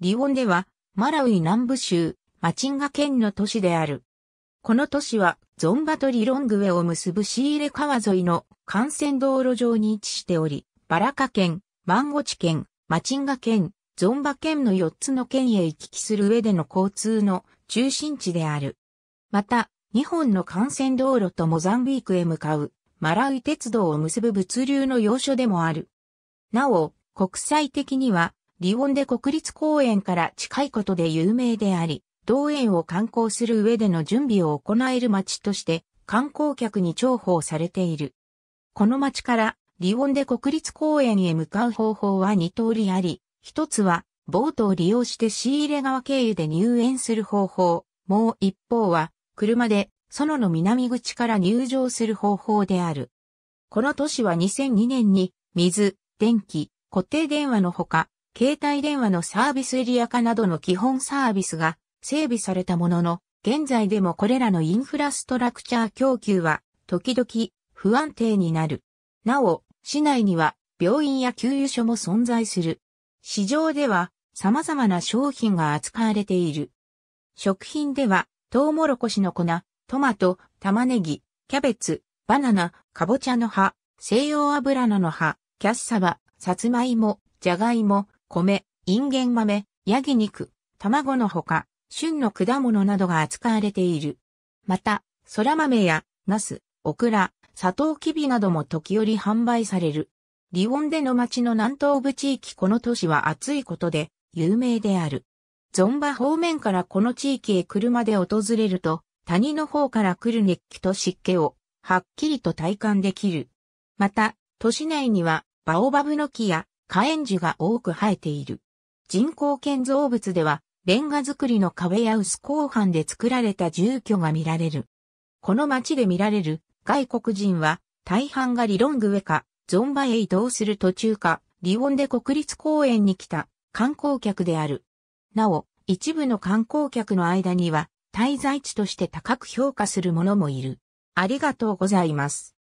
リオンでは、マラウイ南部州、マチンガ県の都市である。この都市は、ゾンバとリロングウェを結ぶシーレ川沿いの幹線道路上に位置しており、バラカ県、マンゴチ県、マチンガ県、ゾンバ県の4つの県へ行き来する上での交通の中心地である。また、日本の幹線道路とモザンビークへ向かうマラウイ鉄道を結ぶ物流の要所でもある。なお、国際的にはリオンで国立公園から近いことで有名であり、同園を観光する上での準備を行える街として観光客に重宝されている。この街からリオンで国立公園へ向かう方法は2通りあり、一つはボートを利用して仕入れ川経由で入園する方法、もう一方は車で園の南口から入場する方法である。この都市は2002年に水、電気、固定電話のほか、携帯電話のサービスエリア化などの基本サービスが整備されたものの、現在でもこれらのインフラストラクチャー供給は時々不安定になる。なお、市内には病院や給油所も存在する。市場では様々な商品が扱われている。食品では、トウモロコシの粉、トマト、玉ねぎ、キャベツ、バナナ、カボチャの葉、西洋油菜の葉、キャッサバ、サツマイモ、ジャガイモ、米、インゲン豆、ヤギ肉、卵のほか、旬の果物などが扱われている。また、空豆や、ナス、オクラ、サトウキビなども時折販売される。リオンでの町の南東部地域この都市は暑いことで有名である。ゾンバ方面からこの地域へ車で訪れると、谷の方から来る熱気と湿気をはっきりと体感できる。また、都市内にはバオバブの木や火炎樹が多く生えている。人工建造物では、レンガ造りの壁や薄鋼板で作られた住居が見られる。この町で見られる外国人は、大半がリロングウェか、ゾンバへ移動する途中か、リオンで国立公園に来た観光客である。なお、一部の観光客の間には、滞在地として高く評価する者もいる。ありがとうございます。